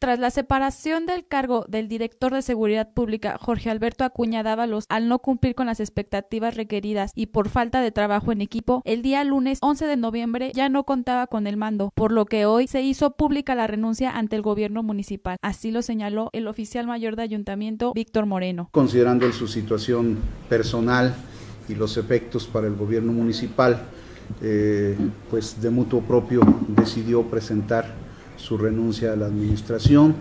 Tras la separación del cargo del director de Seguridad Pública, Jorge Alberto Acuña Dávalos, al no cumplir con las expectativas requeridas y por falta de trabajo en equipo, el día lunes 11 de noviembre ya no contaba con el mando, por lo que hoy se hizo pública la renuncia ante el gobierno municipal. Así lo señaló el oficial mayor de ayuntamiento, Víctor Moreno. Considerando su situación personal y los efectos para el gobierno municipal, eh, pues de mutuo propio decidió presentar su renuncia a la administración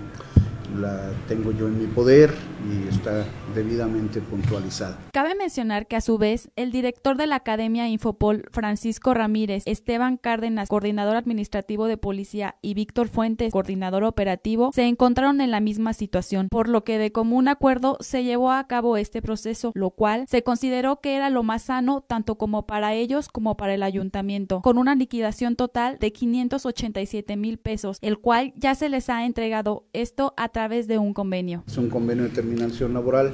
la tengo yo en mi poder y está debidamente puntualizada. Cabe mencionar que a su vez el director de la Academia Infopol, Francisco Ramírez, Esteban Cárdenas, coordinador administrativo de policía, y Víctor Fuentes, coordinador operativo, se encontraron en la misma situación, por lo que de común acuerdo se llevó a cabo este proceso, lo cual se consideró que era lo más sano tanto como para ellos como para el ayuntamiento, con una liquidación total de 587 mil pesos, el cual ya se les ha entregado esto a través través de un convenio. Es un convenio de terminación laboral.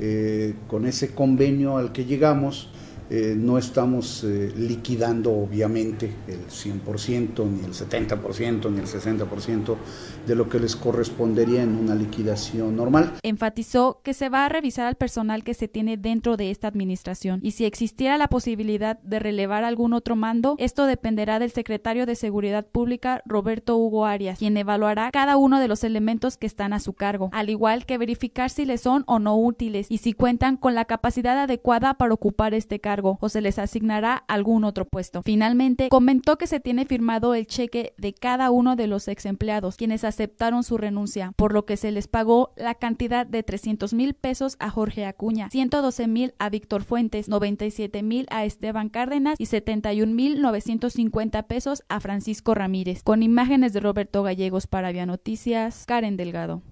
Eh, con ese convenio al que llegamos, eh, no estamos eh, liquidando obviamente el 100%, ni el 70%, ni el 60% de lo que les correspondería en una liquidación normal. Enfatizó que se va a revisar al personal que se tiene dentro de esta administración y si existiera la posibilidad de relevar algún otro mando, esto dependerá del secretario de Seguridad Pública, Roberto Hugo Arias, quien evaluará cada uno de los elementos que están a su cargo, al igual que verificar si le son o no útiles y si cuentan con la capacidad adecuada para ocupar este cargo o se les asignará algún otro puesto. Finalmente, comentó que se tiene firmado el cheque de cada uno de los ex empleados, quienes aceptaron su renuncia, por lo que se les pagó la cantidad de 300 mil pesos a Jorge Acuña, 112 mil a Víctor Fuentes, 97 mil a Esteban Cárdenas y 71 mil 950 pesos a Francisco Ramírez. Con imágenes de Roberto Gallegos para Via Noticias, Karen Delgado.